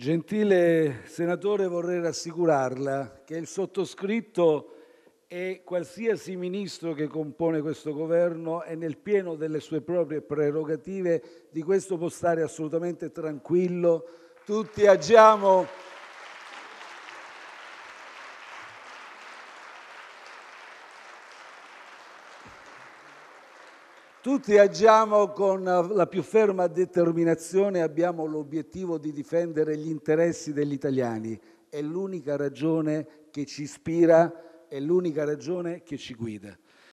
Gentile senatore, vorrei rassicurarla che il sottoscritto e qualsiasi ministro che compone questo governo è nel pieno delle sue proprie prerogative, di questo può stare assolutamente tranquillo. Tutti agiamo Tutti agiamo con eh, la più ferma determinazione e abbiamo l'obiettivo di difendere gli interessi degli italiani. È l'unica ragione che ci ispira, è l'unica ragione che ci guida.